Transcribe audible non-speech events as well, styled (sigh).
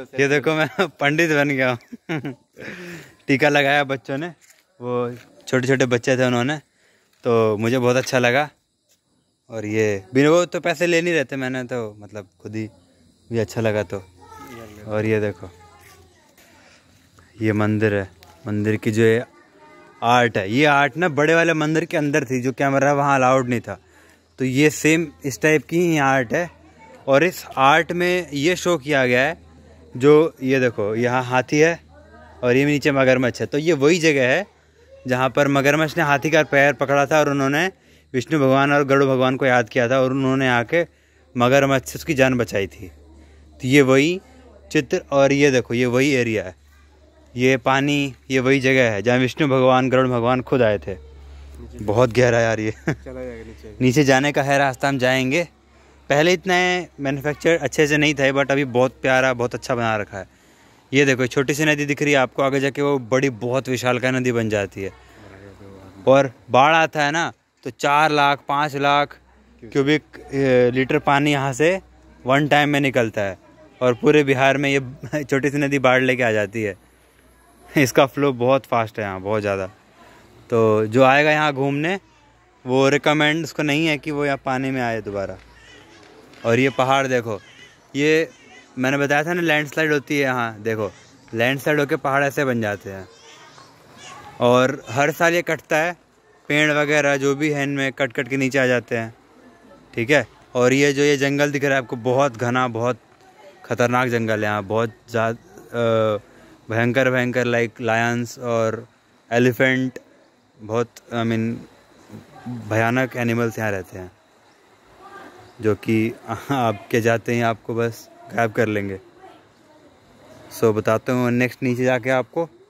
ये देखो मैं पंडित बन गया हूँ टीका लगाया बच्चों ने वो छोटे छोटे बच्चे थे उन्होंने तो मुझे बहुत अच्छा लगा और ये बिना वो तो पैसे ले नहीं रहते मैंने तो मतलब खुद ही भी अच्छा लगा तो और ये देखो ये मंदिर है मंदिर की जो ये आर्ट है ये आर्ट ना बड़े वाले मंदिर के अंदर थी जो कैमरा है वहाँ अलाउड नहीं था तो ये सेम इस टाइप की ही आर्ट है और इस आर्ट में ये शो किया गया है जो ये देखो यहाँ हाथी है और ये नीचे मगरमच्छ है तो ये वही जगह है जहाँ पर मगरमच्छ ने हाथी का पैर पकड़ा था और उन्होंने विष्णु भगवान और गरुड़ भगवान को याद किया था और उन्होंने आके मगरमच्छ से उसकी जान बचाई थी तो ये वही चित्र और ये देखो ये वही एरिया है ये पानी ये वही जगह है जहाँ विष्णु भगवान गरुड़ भगवान खुद आए थे बहुत गहरा यार ये नीचे जाने का है रास्ता हम जाएंगे पहले इतने मैन्युफैक्चर अच्छे से नहीं थे बट अभी बहुत प्यारा बहुत अच्छा बना रखा है ये देखो छोटी सी नदी दिख रही है आपको आगे जाके वो बड़ी बहुत विशाल का नदी बन जाती है और बाढ़ आता है ना तो चार लाख पाँच लाख क्यूबिक लीटर पानी यहाँ से वन टाइम में निकलता है और पूरे बिहार में ये (laughs) छोटी सी नदी बाढ़ लेके आ जाती है इसका फ्लो बहुत फास्ट है यहाँ बहुत ज़्यादा तो जो आएगा यहाँ घूमने वो रिकमेंड उसको नहीं है कि वो यहाँ पानी में आए दोबारा और ये पहाड़ देखो ये मैंने बताया था ना लैंडस्लाइड होती है यहाँ देखो लैंडस्लाइड होकर पहाड़ ऐसे बन जाते हैं और हर साल ये कटता है पेड़ वगैरह जो भी है इनमें कट कट के नीचे आ जाते हैं ठीक है और ये जो ये जंगल दिख रहा है आपको बहुत घना बहुत ख़तरनाक जंगल है यहाँ बहुत ज़्यादा भयंकर भयंकर लाइक लायंस और एलिफेंट बहुत आई I मीन mean, भयानक एनिमल्स यहाँ रहते हैं जो कि (laughs) आपके जाते ही आपको बस गायब कर लेंगे सो बताते हूँ नेक्स्ट नीचे जाके आपको